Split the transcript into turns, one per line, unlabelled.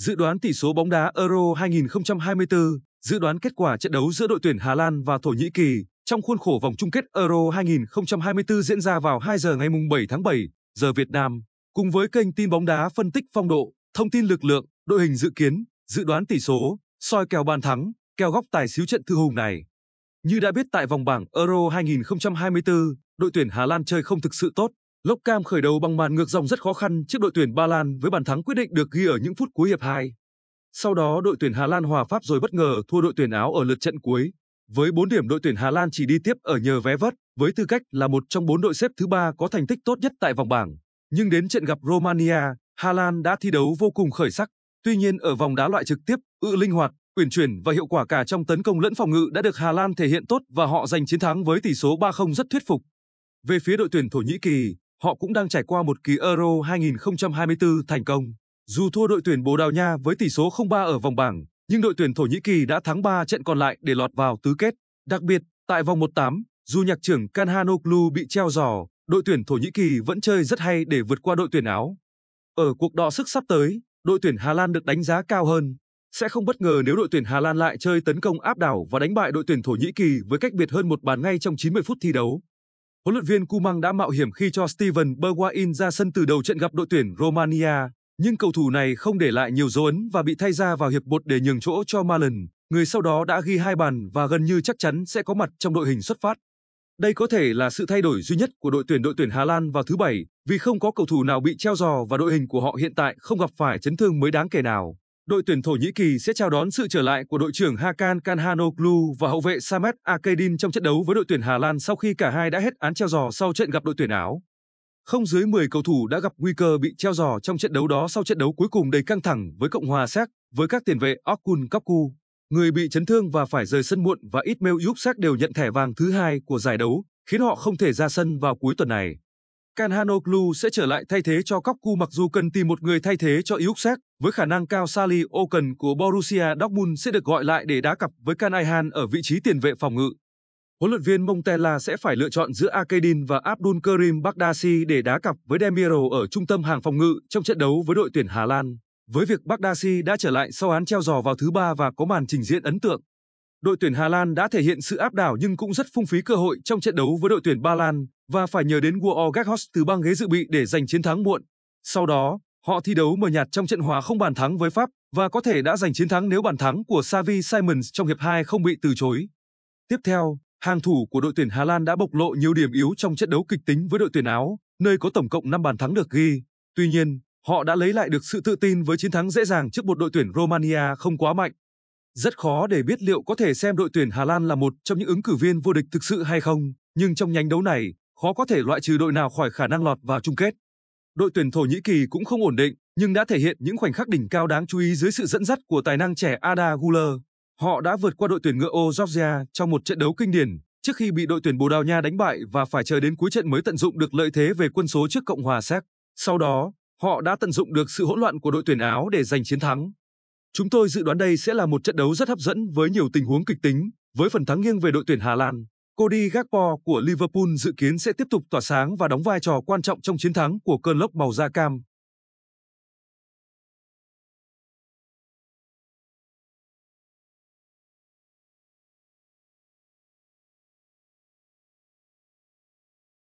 Dự đoán tỷ số bóng đá Euro 2024, dự đoán kết quả trận đấu giữa đội tuyển Hà Lan và Thổ Nhĩ Kỳ trong khuôn khổ vòng chung kết Euro 2024 diễn ra vào 2 giờ ngày 7 tháng 7 giờ Việt Nam. Cùng với kênh tin bóng đá phân tích phong độ, thông tin lực lượng, đội hình dự kiến, dự đoán tỷ số, soi kèo bàn thắng, kèo góc tài xíu trận thư hùng này. Như đã biết tại vòng bảng Euro 2024, đội tuyển Hà Lan chơi không thực sự tốt, Lốc Cam khởi đầu bằng màn ngược dòng rất khó khăn trước đội tuyển Ba Lan với bàn thắng quyết định được ghi ở những phút cuối hiệp 2. Sau đó đội tuyển Hà Lan hòa Pháp rồi bất ngờ thua đội tuyển Áo ở lượt trận cuối. Với 4 điểm đội tuyển Hà Lan chỉ đi tiếp ở nhờ vé vất, với tư cách là một trong 4 đội xếp thứ ba có thành tích tốt nhất tại vòng bảng. Nhưng đến trận gặp Romania, Hà Lan đã thi đấu vô cùng khởi sắc. Tuy nhiên ở vòng đá loại trực tiếp, ự linh hoạt, uyển chuyển và hiệu quả cả trong tấn công lẫn phòng ngự đã được Hà Lan thể hiện tốt và họ giành chiến thắng với tỷ số 3-0 rất thuyết phục. Về phía đội tuyển Thổ Nhĩ Kỳ, Họ cũng đang trải qua một kỳ Euro 2024 thành công. Dù thua đội tuyển Bồ Đào Nha với tỷ số 0-3 ở vòng bảng, nhưng đội tuyển Thổ Nhĩ Kỳ đã thắng 3 trận còn lại để lọt vào tứ kết. Đặc biệt, tại vòng 1-8, dù nhạc trưởng Kanhanoglu bị treo giò, đội tuyển Thổ Nhĩ Kỳ vẫn chơi rất hay để vượt qua đội tuyển Áo. Ở cuộc đọ sức sắp tới, đội tuyển Hà Lan được đánh giá cao hơn. Sẽ không bất ngờ nếu đội tuyển Hà Lan lại chơi tấn công áp đảo và đánh bại đội tuyển Thổ Nhĩ Kỳ với cách biệt hơn một bàn ngay trong 90 phút thi đấu huấn luyện viên Kumang đã mạo hiểm khi cho Steven Bergwijn ra sân từ đầu trận gặp đội tuyển Romania, nhưng cầu thủ này không để lại nhiều dấu ấn và bị thay ra vào hiệp 1 để nhường chỗ cho Malin, người sau đó đã ghi hai bàn và gần như chắc chắn sẽ có mặt trong đội hình xuất phát. Đây có thể là sự thay đổi duy nhất của đội tuyển đội tuyển Hà Lan vào thứ bảy, vì không có cầu thủ nào bị treo giò và đội hình của họ hiện tại không gặp phải chấn thương mới đáng kể nào đội tuyển Thổ Nhĩ Kỳ sẽ chào đón sự trở lại của đội trưởng Hakan Kanhanoglu và hậu vệ Samet Akedin trong trận đấu với đội tuyển Hà Lan sau khi cả hai đã hết án treo giò sau trận gặp đội tuyển Áo. Không dưới 10 cầu thủ đã gặp nguy cơ bị treo giò trong trận đấu đó sau trận đấu cuối cùng đầy căng thẳng với Cộng hòa Séc với các tiền vệ Okun Kapku, người bị chấn thương và phải rời sân muộn và Ismail Yuksak đều nhận thẻ vàng thứ hai của giải đấu, khiến họ không thể ra sân vào cuối tuần này. Kanhanoglu sẽ trở lại thay thế cho Kokku mặc dù cần tìm một người thay thế cho Iuksak, với khả năng cao Sally Oken của Borussia Dortmund sẽ được gọi lại để đá cặp với Can ở vị trí tiền vệ phòng ngự. Huấn luyện viên Montella sẽ phải lựa chọn giữa Akedin và Abdul Karim Bagdasi để đá cặp với Demiral ở trung tâm hàng phòng ngự trong trận đấu với đội tuyển Hà Lan. Với việc Bagdasi đã trở lại sau án treo giò vào thứ ba và có màn trình diễn ấn tượng, đội tuyển Hà Lan đã thể hiện sự áp đảo nhưng cũng rất phung phí cơ hội trong trận đấu với đội tuyển Ba Lan và phải nhờ đến World từ băng ghế dự bị để giành chiến thắng muộn. Sau đó, họ thi đấu mờ nhạt trong trận hòa không bàn thắng với Pháp và có thể đã giành chiến thắng nếu bàn thắng của Xavi Simons trong hiệp 2 không bị từ chối. Tiếp theo, hàng thủ của đội tuyển Hà Lan đã bộc lộ nhiều điểm yếu trong trận đấu kịch tính với đội tuyển Áo, nơi có tổng cộng 5 bàn thắng được ghi. Tuy nhiên, họ đã lấy lại được sự tự tin với chiến thắng dễ dàng trước một đội tuyển Romania không quá mạnh. Rất khó để biết liệu có thể xem đội tuyển Hà Lan là một trong những ứng cử viên vô địch thực sự hay không, nhưng trong nhánh đấu này, khó có thể loại trừ đội nào khỏi khả năng lọt vào chung kết. Đội tuyển Thổ Nhĩ Kỳ cũng không ổn định, nhưng đã thể hiện những khoảnh khắc đỉnh cao đáng chú ý dưới sự dẫn dắt của tài năng trẻ Ada Guler. Họ đã vượt qua đội tuyển ngựa ô Georgia trong một trận đấu kinh điển trước khi bị đội tuyển Bồ Đào Nha đánh bại và phải chờ đến cuối trận mới tận dụng được lợi thế về quân số trước Cộng hòa Séc. Sau đó, họ đã tận dụng được sự hỗn loạn của đội tuyển Áo để giành chiến thắng. Chúng tôi dự đoán đây sẽ là một trận đấu rất hấp dẫn với nhiều tình huống kịch tính, với phần thắng nghiêng về đội tuyển Hà Lan. Cody Gakpo của Liverpool dự kiến sẽ tiếp tục tỏa sáng và đóng vai trò quan trọng trong chiến thắng của cơn lốc màu da cam.